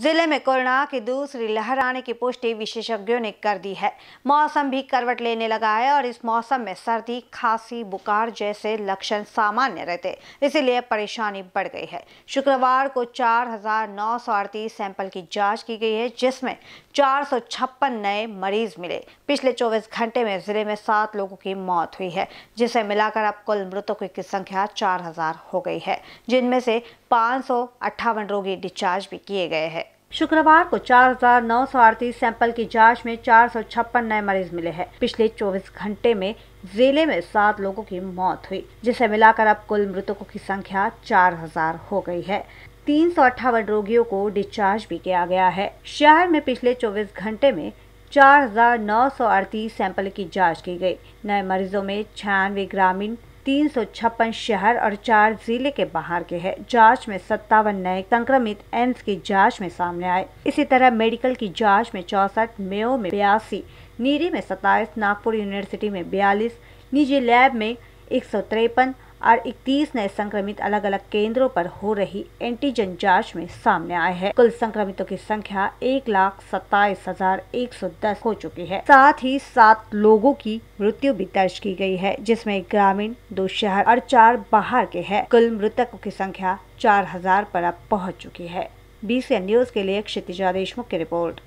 जिले में कोरोना की दूसरी लहर आने की पुष्टि विशेषज्ञों ने कर दी है मौसम भी करवट लेने लगा है और इस मौसम में सर्दी खांसी बुखार जैसे लक्षण सामान्य रहते इसीलिए परेशानी बढ़ गई है शुक्रवार को अड़तीस सैंपल की जांच की गई है जिसमें चार नए मरीज मिले पिछले 24 घंटे में जिले में सात लोगों की मौत हुई है जिसे मिलाकर अब कुल मृतकों की संख्या हजार हो गई है जिनमें से पाँच रोगी डिस्चार्ज भी किए गए हैं शुक्रवार को चार हजार नौ सौ अड़तीस सैंपल की जांच में चार सौ छप्पन नए मरीज मिले हैं पिछले 24 घंटे में जिले में सात लोगों की मौत हुई जिसे मिलाकर अब कुल मृतकों की संख्या चार हजार हो गई है तीन सौ रोगियों को डिस्चार्ज भी किया गया है शहर में पिछले 24 घंटे में चार सैंपल की जांच की गई नए मरीजों में छियानवे ग्रामीण तीन सौ छप्पन शहर और चार जिले के बाहर के हैं जांच में सत्तावन नए संक्रमित एम्स की जांच में सामने आए इसी तरह मेडिकल की जांच में चौसठ मेयो में बयासी नीरी में सत्ताईस नागपुर यूनिवर्सिटी में बयालीस निजी लैब में एक सौ तिरपन और 31 नए संक्रमित अलग अलग केंद्रों पर हो रही एंटीजन जांच में सामने आए हैं कुल संक्रमितों की संख्या एक लाख सत्ताईस हजार एक सौ दस हो चुकी है साथ ही सात लोगों की मृत्यु भी दर्ज की गई है जिसमें ग्रामीण दो शहर और चार बाहर के है कुल मृतकों की संख्या चार हजार पर अब पहुँच चुकी है बीसीएन न्यूज के लिए क्षितिजा देशमुख की रिपोर्ट